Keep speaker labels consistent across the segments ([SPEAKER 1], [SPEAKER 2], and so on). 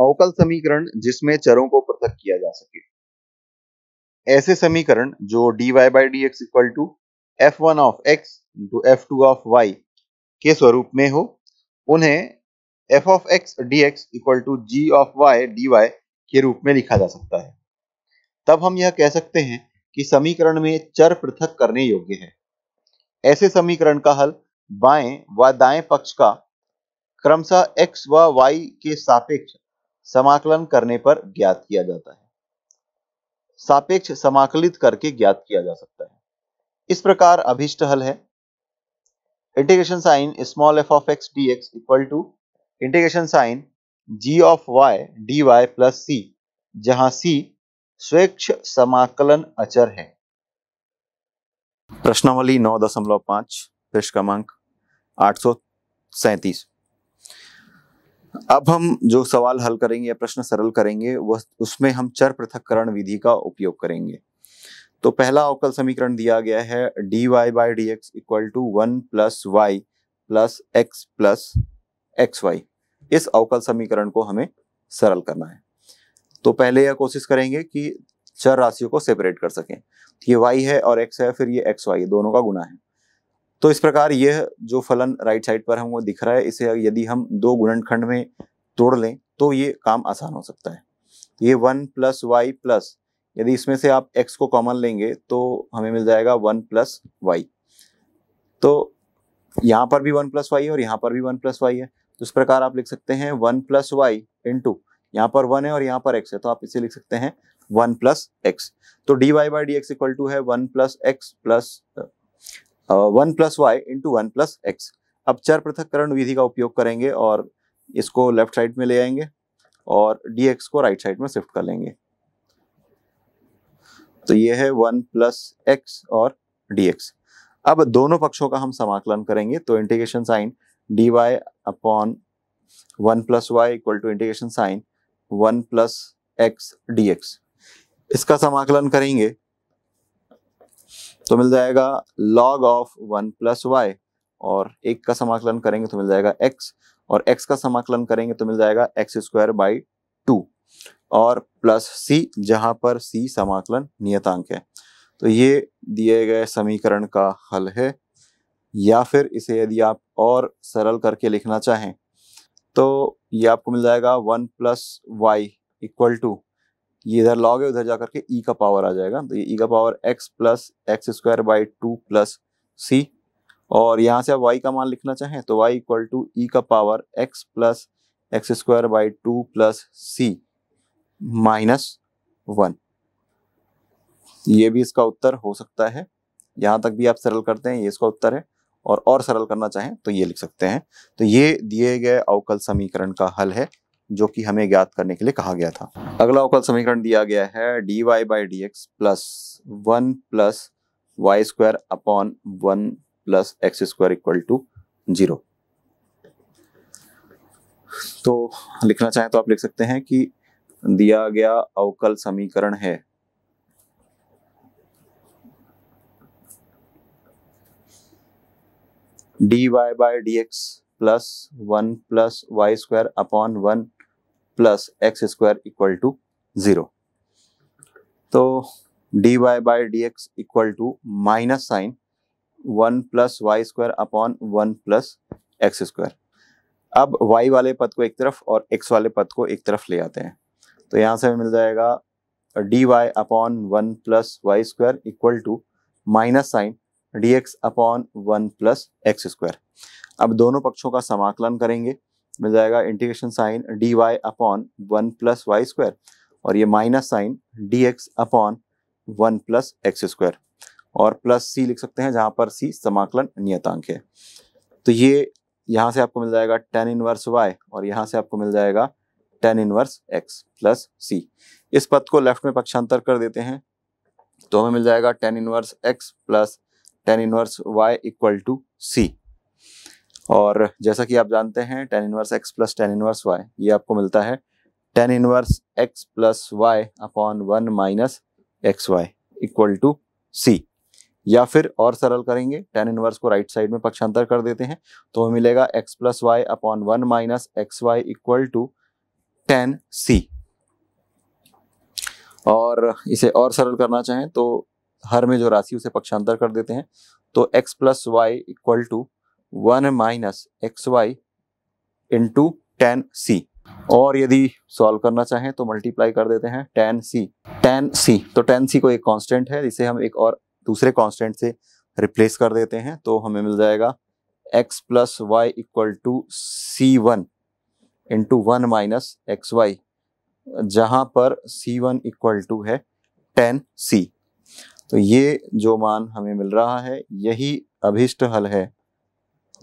[SPEAKER 1] अवकल समीकरण जिसमें चरों को पृथक किया जा सके ऐसे समीकरण जो d y by d x equal to f one of x into f two of y के स्वरूप में हो उन्हें f of x d x equal to g of y d y के रूप में लिखा जा सकता है तब हम यह कह सकते हैं कि समीकरण में चर पृथक करने योग्य है ऐसे समीकरण का हल बाएं व दाएं पक्ष का क्रमशः x व y के सापेक्ष समाकलन करने पर ज्ञात किया जाता है सापेक्ष समाकलित करके ज्ञात किया जा सकता है इस प्रकार अभिष्ट हल है integration sign small f of x d x equal to integration sign g of y d y plus c जहां सी स्वेच्छ समाकलन अचर है प्रश्नावली नौ दशमलव पांच पृष्ठ क्रमांक आठ सौ सैंतीस अब हम जो सवाल हल करेंगे या प्रश्न सरल करेंगे वह उसमें हम चर पृथककरण विधि का उपयोग करेंगे तो पहला अवकल समीकरण दिया गया है d y by d x equal to one plus y plus x plus x y इस अवकल समीकरण को हमें सरल करना है तो पहले यह कोशिश करेंगे कि चर राशियों को सेपरेट कर सकें ये वाई है और एक्स है फिर ये एक्स वाई दोनों का गुना है तो इस प्रकार यह जो फलन राइट साइड पर हमको दिख रहा है इसे यदि हम दो गुणनखंड में तोड़ लें तो ये काम आसान हो सकता है ये वन प्लस वाई प्लस यदि इसमें से आप एक्स को कॉमन लेंगे तो हमें मिल जाएगा वन प्लस वाई तो यहाँ पर भी वन प्लस वाई है और यहाँ पर भी वन प्लस वाई है तो इस प्रकार आप लिख सकते हैं वन प्लस वाई इंटू यहाँ पर वन है और यहाँ पर एक्स है तो आप इसे लिख सकते हैं वन प्लस एक्स तो d y by d x equal to है one plus x plus one plus y into one plus x अब चर पृथककरण विधि का उपयोग करेंगे और इसको लेफ्ट साइड में ले आएंगे और डी को राइट साइड में शिफ्ट कर लेंगे तो ये है वन प्लस एक्स और डी अब दोनों पक्षों का हम समाकलन करेंगे तो integration sign d y upon one plus y equal to integration sign one plus x d इसका समाकलन करेंगे तो मिल जाएगा log of one plus y और एक का समाकलन करेंगे तो मिल जाएगा एक्स और एक्स का समाकलन करेंगे तो मिल जाएगा एक्स स्क्वायर बाई टू और प्लस सी जहां पर सी समाकलन नियतांक है तो ये दिए गए समीकरण का हल है या फिर इसे यदि आप और सरल करके लिखना चाहें तो ये आपको मिल जाएगा one plus y equal to ये इधर लॉग है उधर जा करके ई e का पावर आ जाएगा तो ये ई e का power x plus x square by two plus c और यहाँ से आप वाई का मान लिखना चाहें तो वाई इक्वल टू ई का power x plus x square by two plus c minus one ये भी इसका उत्तर हो सकता है यहाँ तक भी आप सरल करते हैं ये इसका उत्तर है और और सरल करना चाहें तो ये लिख सकते हैं तो ये दिए गए अवकल समीकरण का हल है जो कि हमें ज्ञात करने के लिए कहा गया था अगला अवकल समीकरण दिया गया है d y by d x plus one plus y square upon one plus x square equal to zero तो लिखना चाहें तो आप लिख सकते हैं कि दिया गया अवकल समीकरण है d y by d x plus one plus y square upon one plus x square equal to zero तो d y by d x equal to minus sign one plus y square upon one plus x square अब y वाले पद को एक तरफ और x वाले पद को एक तरफ ले आते हैं तो यहाँ से मिल जाएगा d y upon one plus y square equal to minus sign d x upon one plus x square अब दोनों पक्षों का समाकलन करेंगे मिल जाएगा integration sign d y upon one plus y square और ये minus sign d x upon one plus x square और प्लस सी लिख सकते हैं जहाँ पर सी समाकलन नियतांक है तो ये यहाँ से आपको मिल जाएगा टेन इनवर्स वाई और यहाँ से आपको मिल जाएगा tan inverse x plus c इस पद को लेफ्ट में पक्षांतर कर देते हैं तो हमें मिल जाएगा tan inverse x plus tan inverse y equal to c और जैसा कि आप जानते हैं tan inverse x plus tan inverse y ये आपको मिलता है tan inverse x plus y upon one minus x y equal to c या फिर और सरल करेंगे टेन इनवर्स को राइट साइड में पक्षांतर कर देते हैं तो हमें मिलेगा x plus y upon one minus x y equal to tan c और इसे और सरल करना चाहें तो हर में जो राशि उसे पक्षांतर कर देते हैं तो x plus y equal to one minus x y into tan c और यदि सॉल्व करना चाहें तो मल्टीप्लाई कर देते हैं टेन सी टेन सी तो टेन सी को एक कांस्टेंट है जिसे हम एक और दूसरे कांस्टेंट से रिप्लेस कर देते हैं तो हमें मिल जाएगा x plus y equal to c one into one minus x y जहाँ पर सी वन इक्वल टू है टेन सी तो ये जो मान हमें मिल रहा है यही अभिष्ट हल है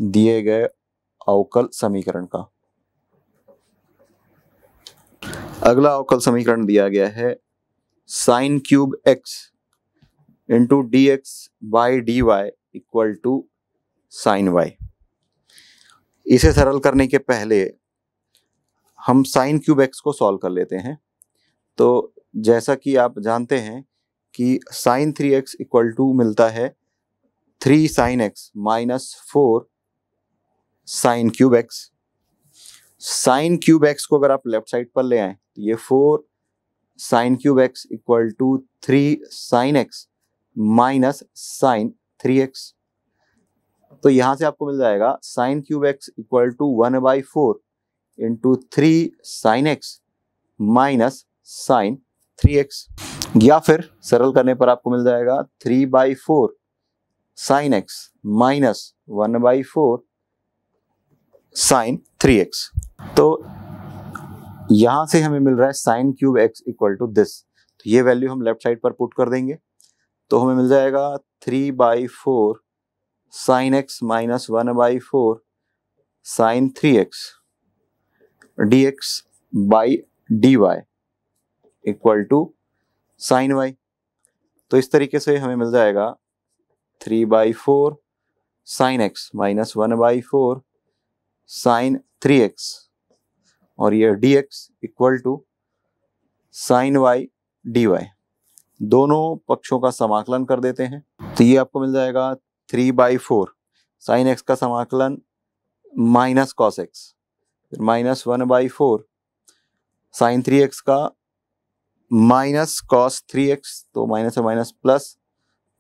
[SPEAKER 1] दिए गए अवकल समीकरण का अगला अवकल समीकरण दिया गया है sine cube x into d x by d y equal to sine y इसे सरल करने के पहले हम साइन क्यूब एक्स को सॉल्व कर लेते हैं तो जैसा कि आप जानते हैं कि sine three x equal to मिलता है three sine x minus four sine cube x sine cube x को अगर आप लेफ्ट साइड पर ले आए तो ये four sine cube x equal to three sine x minus sine three x तो यहां से आपको मिल जाएगा sine cube x equal to one by four into three sine x minus sine three x या फिर सरल करने पर आपको मिल जाएगा three by four sine x minus one by four sine three x तो यहां से हमें मिल रहा है sine cube x equal to this तो ये वैल्यू हम लेफ्ट साइड पर पुट कर देंगे तो हमें मिल जाएगा three by four sine x minus one by four sine three x d x by d y equal to sine y तो इस तरीके से हमें मिल जाएगा three by four sine x minus one by four sine three x और ये d x equal to sine y d y दोनों पक्षों का समाकलन कर देते हैं तो ये आपको मिल जाएगा three by four sine x का समाकलन माइनस कॉस एक्स फिर minus one by four sine three x का माइनस कॉस थ्री एक्स तो माइनस है minus plus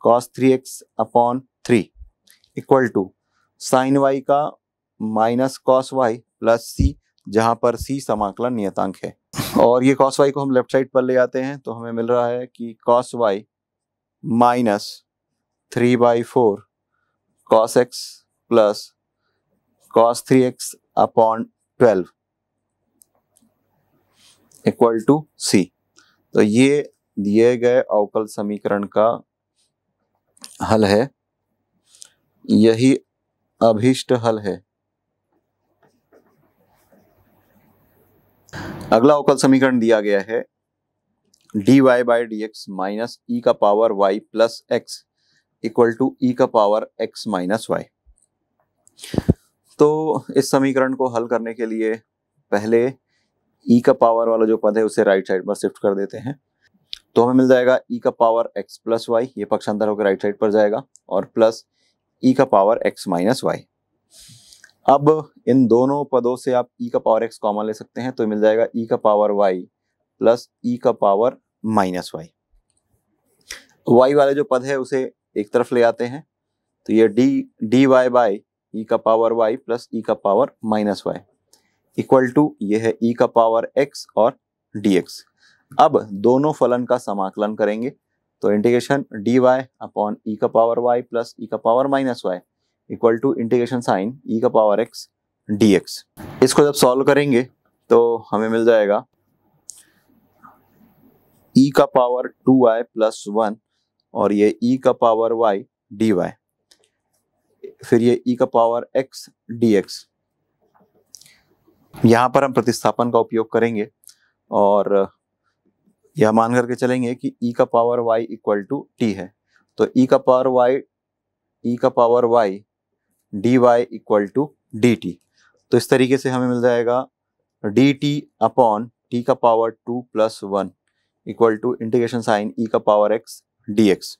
[SPEAKER 1] cos three x upon three equal to sine y का minus cos y plus c जहां पर सी समाकलन नियतांक है और ये कॉस वाई को हम लेफ्ट साइड पर ले आते हैं तो हमें मिल रहा है कि cos y minus three by four cos x plus cos three x upon twelve equal to c तो ये दिए गए अवकल समीकरण का हल है यही अभिष्ट हल है अगला अवकल समीकरण दिया गया है d y by d x minus e का power y plus x equal to e का पावर एक्स माइनस वाई तो इस समीकरण को हल करने के लिए पहले ई e का पावर वाला जो पद है उसे राइट साइड पर शिफ्ट कर देते हैं तो हमें मिल जाएगा ई e का पावर एक्स प्लस वाई ये पक्षांतर होकर राइट साइड पर जाएगा और प्लस ई e का पावर एक्स माइनस वाई अब इन दोनों पदों से आप ई e का पावर एक्स कॉमन ले सकते हैं तो मिल जाएगा ई e का पावर वाई प्लस ई का पावर माइनस वाई वाई वाले जो पद है उसे एक तरफ ले आते हैं तो ये d d y by e का पावर वाई प्लस ई का power minus y equal to ये है ई e का पावर एक्स और डी एक्स अब दोनों फलन का समाकलन करेंगे तो integration d y upon e का पावर वाई प्लस ई का power minus y equal to integration sign e का पावर एक्स डी एक्स इसको जब सॉल्व करेंगे तो हमें मिल जाएगा ई e का power two y plus one और ये ई e का पावर वाई डी वाई फिर ये ई e का पावर एक्स डी एक्स यहाँ पर हम प्रतिस्थापन का उपयोग करेंगे और यह मान करके चलेंगे कि e का power y equal to t है तो e का पावर y e का power y d y equal to d t तो इस तरीके से हमें मिल जाएगा डी टी अपॉन टी का power two plus one equal to integration sign e का पावर एक्स डी एक्स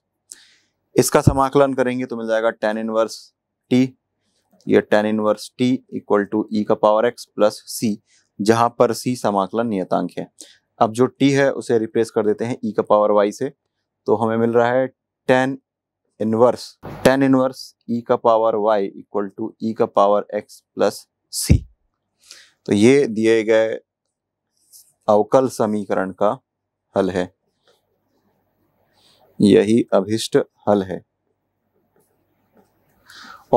[SPEAKER 1] इसका समाकलन करेंगे तो मिल जाएगा टेन इनवर्स टी या tan inverse t equal to e का पावर एक्स प्लस सी जहां पर सी समाकलन नियतांक है अब जो टी है उसे रिप्लेस कर देते हैं ई e का पावर वाई से तो हमें मिल रहा है tan inverse tan inverse e का power y equal to e का पावर एक्स प्लस सी तो ये दिए गए अवकल समीकरण का हल है यही अभिष्ट हल है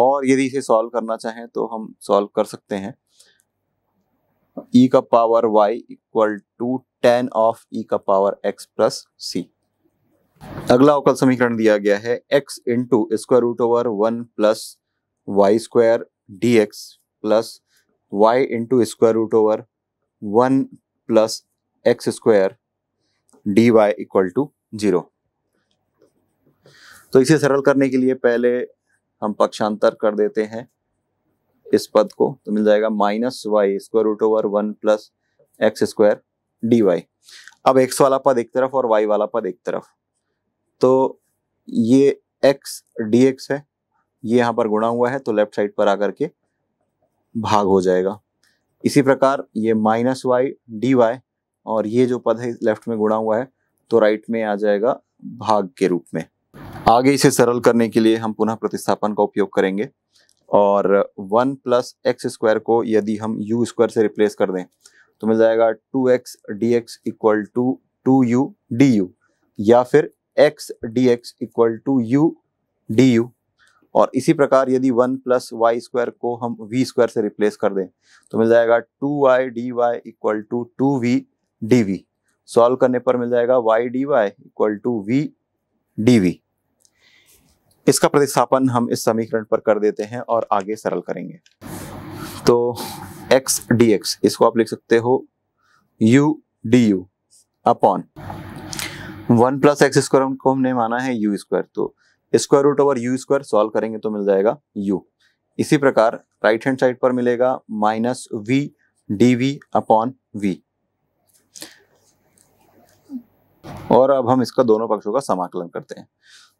[SPEAKER 1] और यदि इसे सॉल्व करना चाहें तो हम सॉल्व कर सकते हैं e का power y equal to tan of e का पावर x प्लस सी अगला अवकल समीकरण दिया गया है x into square root over one plus y square d x plus y into square root over one plus x square d y equal to zero तो इसे सरल करने के लिए पहले हम पक्षांतर कर देते हैं इस पद को तो मिल जाएगा minus y square root over one plus x square d y अब एक्स वाला पद एक तरफ और वाई वाला पद एक तरफ तो ये एक्स डी एक्स है ये यहाँ पर गुणा हुआ है तो लेफ्ट साइड पर आकर के भाग हो जाएगा इसी प्रकार ये माइनस वाई डी वाई और ये जो पद है लेफ्ट में गुणा हुआ है तो राइट में आ जाएगा भाग के रूप में आगे इसे सरल करने के लिए हम पुनः प्रतिस्थापन का उपयोग करेंगे और वन प्लस एक्स स्क्वायर को यदि हम यू स्क्वायर से रिप्लेस कर दें तो मिल जाएगा two x d x equal to two u d u या फिर x d x equal to u d u और इसी प्रकार यदि वन प्लस वाई स्क्वायर को हम वी स्क्वायर से रिप्लेस कर दें तो मिल जाएगा two y d y equal to two v d v solve करने पर मिल जाएगा y d y equal to v d v इसका प्रतिस्थापन हम इस समीकरण पर कर देते हैं और आगे सरल करेंगे तो एक्स डी एक्स इसको आप लिख सकते हो u d u upon one plus x square को हमने माना है यू स्क्वायर तो square root over u square solve करेंगे तो मिल जाएगा यू इसी प्रकार राइट हैंड साइड पर मिलेगा minus v d v upon v और अब हम इसका दोनों पक्षों का समाकलन करते हैं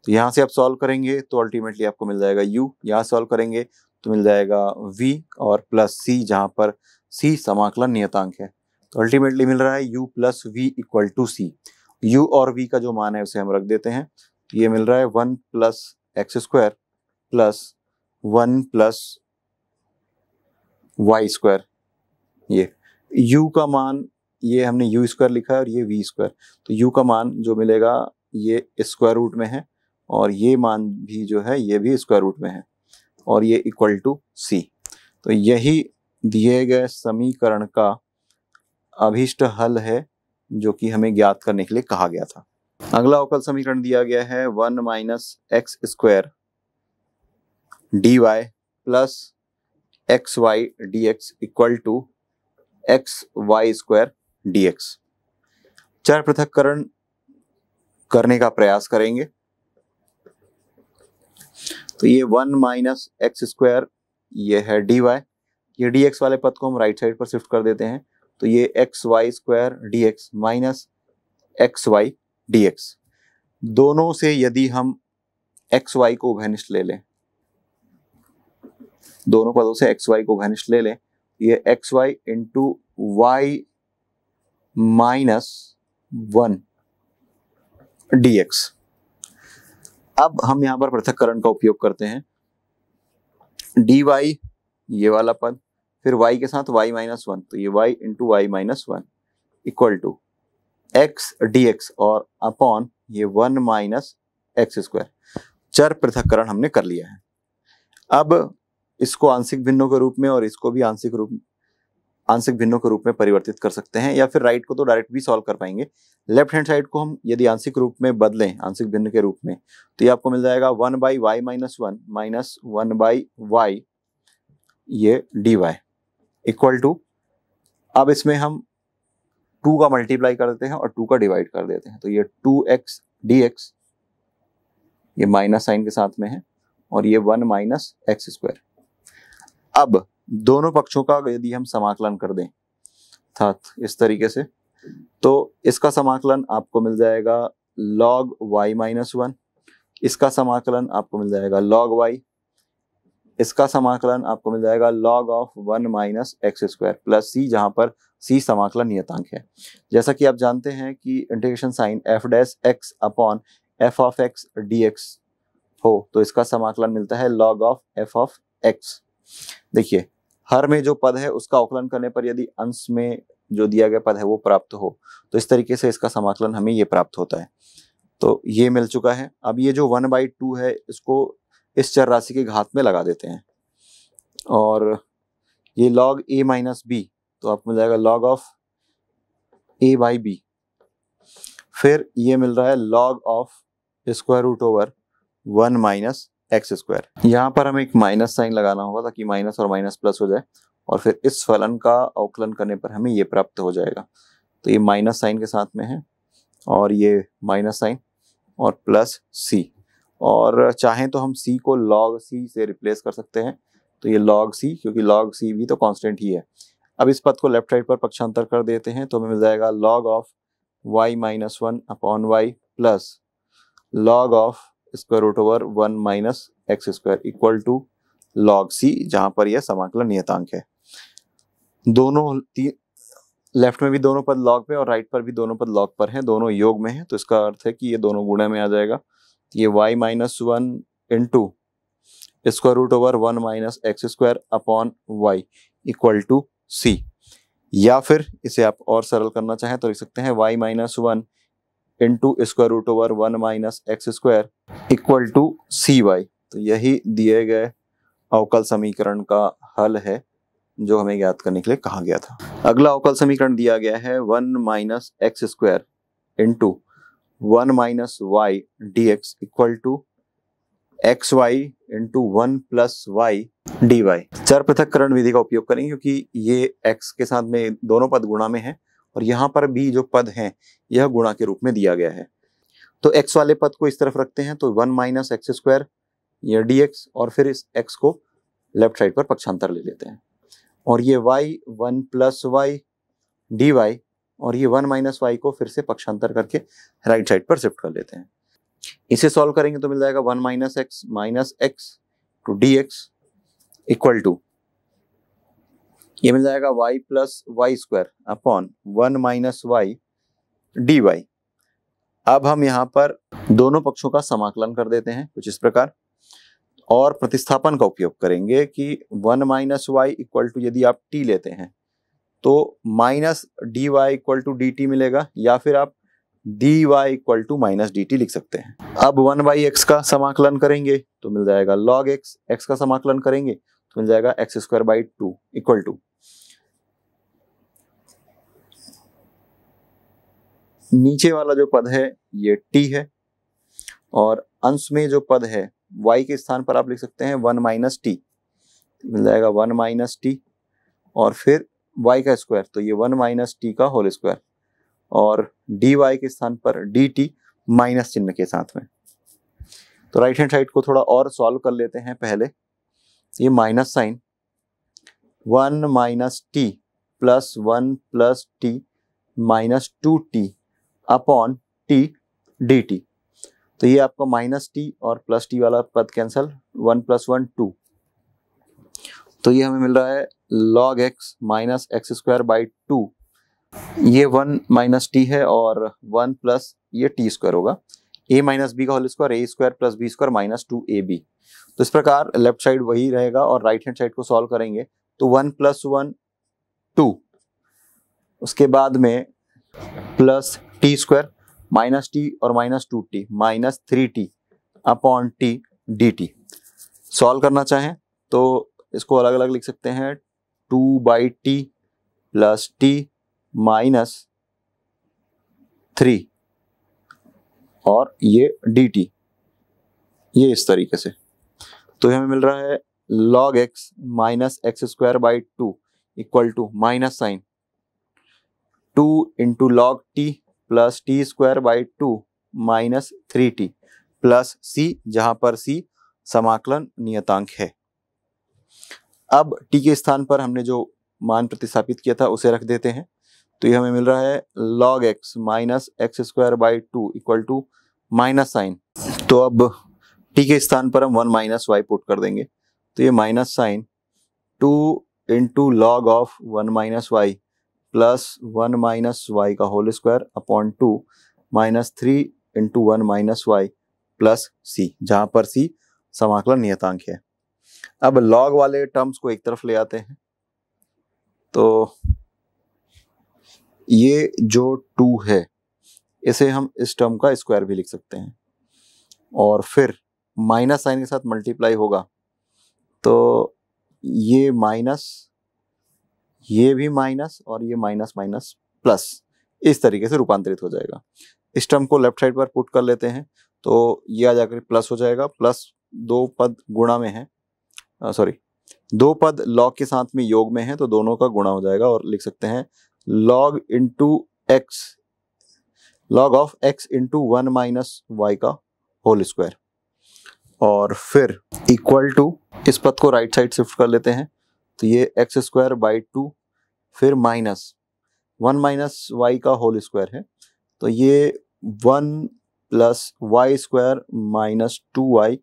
[SPEAKER 1] तो यहां से आप सॉल्व करेंगे तो अल्टीमेटली आपको मिल जाएगा u यहाँ सॉल्व करेंगे तो मिल जाएगा v और प्लस c जहां पर c समाकलन नियतांक है तो अल्टीमेटली मिल रहा है u plus v equal to c u और वी का जो मान है उसे हम रख देते हैं ये मिल रहा है one plus x square plus one plus y square ये u का मान ये हमने यू स्क्वायर लिखा है और ये वी स्क्वायर तो यू का मान जो मिलेगा ये स्क्वायर रूट में है और ये मान भी जो है ये भी स्क्वायर रूट में है और ये इक्वल टू सी तो यही दिए गए समीकरण का अभिष्ट हल है जो कि हमें ज्ञात करने के लिए कहा गया था अगला अवकल समीकरण दिया गया है one minus x square d y plus x y d x equal to x y square d x चार पृथककरण करने का प्रयास करेंगे तो ये वन माइनस एक्स स्क्वायर ये है डी वाई ये डी एक्स वाले पद को हम राइट साइड पर शिफ्ट कर देते हैं तो ये x y square d x minus x y d x दोनों से यदि हम एक्स वाई को घनिष्ठ ले लें दोनों पदों से एक्स वाई को घनिष्ठ ले लें ये x y into y minus one d x अब हम यहां पर पृथककरण का उपयोग करते हैं डी वाई ये वाला पद फिर y के साथ y माइनस वन तो ये y into y minus one equal to x d x और अपॉन ये वन माइनस एक्स स्क्वायर चर पृथककरण हमने कर लिया है अब इसको आंशिक भिन्नों के रूप में और इसको भी आंशिक रूप आंशिक भिन्नों के रूप में परिवर्तित कर सकते हैं या फिर राइट को तो डायरेक्ट भी सॉल्व कर पाएंगे लेफ्ट हैंड साइड को हम यदि आंशिक रूप में बदलें आंशिक भिन्न के रूप में तो ये आपको मिल जाएगा one by y minus one minus one by y ये डी वाई इक्वल टू अब इसमें हम टू का मल्टीप्लाई कर देते हैं और टू का डिवाइड कर देते हैं तो ये टू एक्स डी एक्स ये माइनस साइन के साथ में है और ये वन माइनस एक्स स्क्वायर अब दोनों पक्षों का यदि हम समाकलन कर दें अर्थात इस तरीके से तो इसका समाकलन आपको मिल जाएगा लॉग वाई माइनस वन इसका समाकलन आपको मिल जाएगा लॉग वाई इसका समाकलन आपको मिल जाएगा log of one minus x square plus c जहाँ पर सी समाकलन नियतांक है जैसा कि आप जानते हैं कि integration sign f dash x upon f of x d x हो तो इसका समाकलन मिलता है log of f of x देखिए हर में जो पद है उसका अवकलन करने पर यदि अंश में जो दिया गया पद है वो प्राप्त हो तो इस तरीके से इसका समाकलन हमें ये प्राप्त होता है तो ये मिल चुका है अब ये जो वन बाई टू है इसको इस चर राशि के घात में लगा देते हैं और ये लॉग ए माइनस बी तो आपको मिल जाएगा log of a by b फिर ये मिल रहा है log of square root over one minus x square यहाँ पर हमें एक माइनस साइन लगाना होगा ताकि माइनस और माइनस प्लस हो जाए और फिर इस फलन का अवकलन करने पर हमें ये प्राप्त हो जाएगा तो ये माइनस साइन के साथ में है और ये माइनस साइन और प्लस सी और चाहें तो हम सी को लॉग सी से रिप्लेस कर सकते हैं तो ये लॉग सी क्योंकि लॉग सी भी तो कांस्टेंट ही है अब इस पद को लेफ्ट साइड पर पक्षांतर कर देते हैं तो हमें मिल जाएगा log of y minus one upon y plus log of square root over one minus x square equal to log c जहां पर यह समाकलन नियतांक है दोनों लेफ्ट में भी दोनों पद लॉग पे और राइट पर भी दोनों पद लॉग पर हैं दोनों योग में हैं तो इसका अर्थ है कि ये दोनों गुणे में आ जाएगा ये y minus one into square root over one minus x square upon y equal to c या फिर इसे आप और सरल करना चाहें तो लिख सकते हैं y minus one into square root over one minus x square equal to c y तो यही दिए गए अवकल समीकरण का हल है जो हमें ज्ञात करने के लिए कहा गया था अगला अवकल समीकरण दिया गया है one minus x square into one minus y d x equal to x y into one plus y d y चर पृथककरण विधि का उपयोग करेंगे क्योंकि ये एक्स के साथ में दोनों पद गुणा में है और यहाँ पर भी जो पद हैं यह गुणा के रूप में दिया गया है तो एक्स वाले पद को इस तरफ रखते हैं तो वन माइनस एक्स स्क्वायर या डी एक्स और फिर इस एक्स को लेफ्ट साइड पर पक्षांतर ले लेते हैं और ये y one plus y d y और ये वन माइनस वाई को फिर से पक्षांतर करके राइट साइड पर शिफ्ट कर लेते हैं इसे सॉल्व करेंगे तो मिल जाएगा one minus x minus x two d x equal to ये मिल जाएगा y plus y square upon one minus y d y अब हम यहाँ पर दोनों पक्षों का समाकलन कर देते हैं कुछ इस प्रकार और प्रतिस्थापन का उपयोग करेंगे कि one minus y equal to यदि आप टी लेते हैं तो minus d y equal to d t मिलेगा या फिर आप d y equal to minus d t लिख सकते हैं अब वन बाई एक्स का समाकलन करेंगे तो मिल जाएगा लॉग एक्स एक्स का समाकलन करेंगे तो मिल जाएगा x square by two equal to नीचे वाला जो पद है ये टी है और अंश में जो पद है वाई के स्थान पर आप लिख सकते हैं वन माइनस टी मिल जाएगा वन माइनस टी और फिर वाई का स्क्वायर तो ये वन माइनस टी का होल स्क्वायर और डी वाई के स्थान पर डी टी माइनस चिन्ह के साथ में तो राइट हैंड साइड को थोड़ा और सॉल्व कर लेते हैं पहले ये minus sign one minus t plus one plus t minus two t upon t d t तो ये आपका माइनस टी और प्लस टी वाला पद cancel one plus one two तो ये हमें मिल रहा है log x minus x square by two ये वन माइनस टी है और वन प्लस ये टी स्क्वायर होगा ए माइनस बी का whole square a square plus B square minus two a b तो इस प्रकार लेफ्ट साइड वही रहेगा और राइट हैंड साइड को सॉल्व करेंगे तो वन प्लस वन टू उसके बाद में plus t square minus t और minus two t minus three t upon t d t solve करना चाहें तो इसको अलग अलग लिख सकते हैं two by t plus t minus three और ये डी टी ये इस तरीके से तो हमें मिल रहा है log x minus x square by two equal to minus sign two into log t plus t square by two minus three t plus c जहां पर सी समाकलन नियतांक है अब टी के स्थान पर हमने जो मान प्रतिस्थापित किया था उसे रख देते हैं तो ये हमें मिल रहा है log x minus x square by two equal to minus sign तो अब टी के स्थान पर हम वन माइनस वाई पुट कर देंगे तो ये minus sign two into log of one minus y plus one minus y का whole square upon two minus three into one minus y plus c जहाँ पर सी समाकलन नियतांक है अब लॉग वाले टर्म्स को एक तरफ ले आते हैं तो ये जो टू है इसे हम इस टर्म का स्क्वायर भी लिख सकते हैं और फिर माइनस साइन के साथ मल्टीप्लाई होगा तो ये माइनस ये भी माइनस और ये माइनस माइनस प्लस इस तरीके से रूपांतरित हो जाएगा इस टर्म को लेफ्ट साइड पर पुट कर लेते हैं तो ये आ जाकर प्लस हो जाएगा प्लस दो पद गुणा में है सॉरी दो पद लॉग के साथ में योग में है तो दोनों का गुणा हो जाएगा और लिख सकते हैं log into x log of x into one minus y का होल स्क्वायर और फिर इक्वल टू इस पद को राइट साइड शिफ्ट कर लेते हैं तो ये एक्स स्क्वायर बाई टू फिर माइनस वन माइनस वाई का होल स्क्वायर है तो ये one plus y square minus two y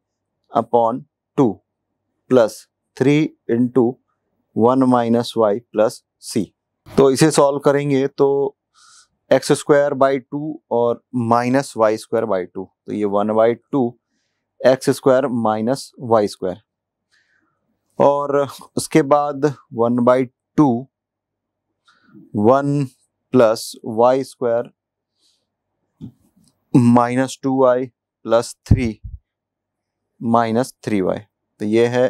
[SPEAKER 1] upon two plus three into one minus y plus c तो इसे सॉल्व करेंगे तो एक्स स्क्वायर बाई टू और minus y square by two तो ये one by two x square minus y square और उसके बाद one by two one plus y square minus two y plus three minus three y तो ये है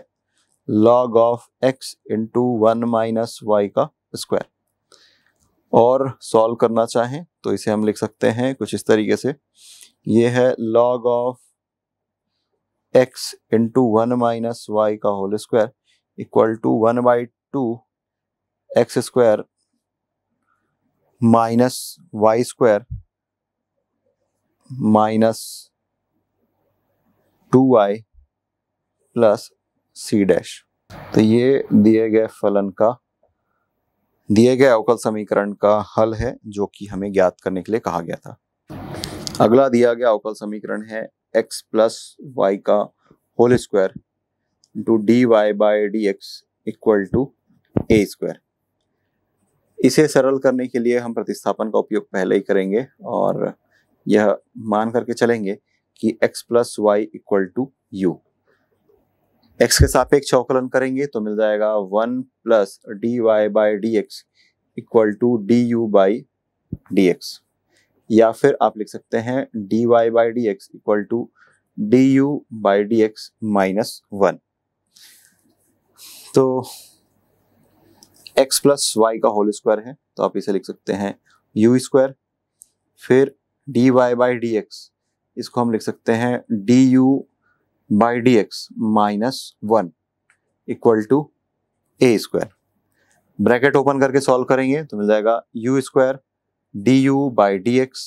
[SPEAKER 1] log of x into one minus y का square और solve करना चाहें तो इसे हम लिख सकते हैं कुछ इस तरीके से ये है log of x into one minus y का whole square equal to one by two x square minus y square minus two y plus c dash तो ये दिए गए फलन का दिए गए अवकल समीकरण का हल है जो कि हमें ज्ञात करने के लिए कहा गया था अगला दिया गया अवकल समीकरण है एक्स प्लस वाई का whole square into d y by d x equal to a square इसे सरल करने के लिए हम प्रतिस्थापन का उपयोग पहले ही करेंगे और यह मान करके चलेंगे कि x plus y equal to u x के सापेक्ष अवकलन करेंगे तो मिल जाएगा one plus d y by d x equal to d u by d x या फिर आप लिख सकते हैं d y by d x equal to d u by d x minus one तो एक्स प्लस वाई का whole square है तो आप इसे लिख सकते हैं यू स्क्वायर फिर d y by d x इसको हम लिख सकते हैं d u by dx minus one equal to a square bracket open करके सॉल्व करेंगे तो मिल जाएगा u square d u by d x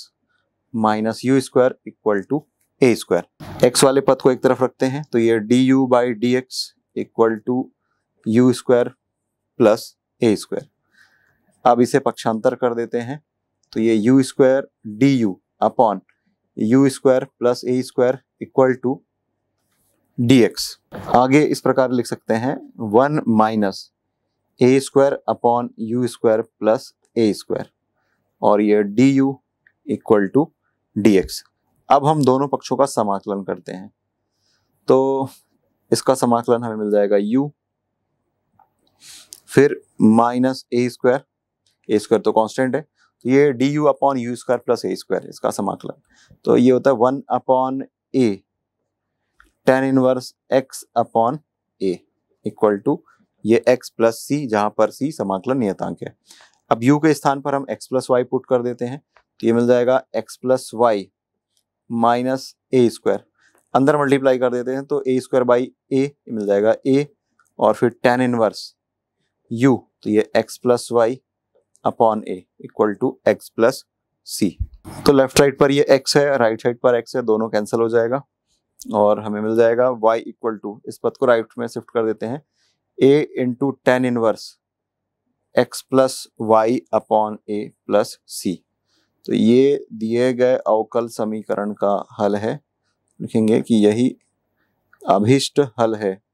[SPEAKER 1] minus u square equal to a square x वाले पद को एक तरफ रखते हैं तो ये d u by d x equal to u square plus a square अब इसे पक्षांतर कर देते हैं तो ये you square d u upon u square plus a square equal to dx आगे इस प्रकार लिख सकते हैं one minus a square upon u square plus a square और ये d u equal to d x अब हम दोनों पक्षों का समाकलन करते हैं तो इसका समाकलन हमें मिल जाएगा u फिर minus a square a square तो कांस्टेंट है तो ये d u upon u square plus a square इसका समाकलन तो ये होता है one upon a tan inverse x upon a equal to ये एक्स प्लस सी जहां पर सी समाकलन नियतांक है अब यू के स्थान पर हम एक्स प्लस वाई पुट कर देते हैं तो ये मिल जाएगा x plus y minus a square अंदर मल्टीप्लाई कर देते हैं तो ए स्क्वायर बाई ए मिल जाएगा ए और फिर टेन इनवर्स यू तो ये x plus y upon a equal to x plus c तो लेफ्ट साइड पर ये एक्स है राइट साइड पर एक्स है दोनों कैंसिल हो जाएगा और हमें मिल जाएगा वाई इक्वल टू इस पद को राइट में शिफ्ट कर देते हैं a into tan inverse x plus y upon a plus c तो ये दिए गए अवकल समीकरण का हल है लिखेंगे कि यही अभिष्ट हल है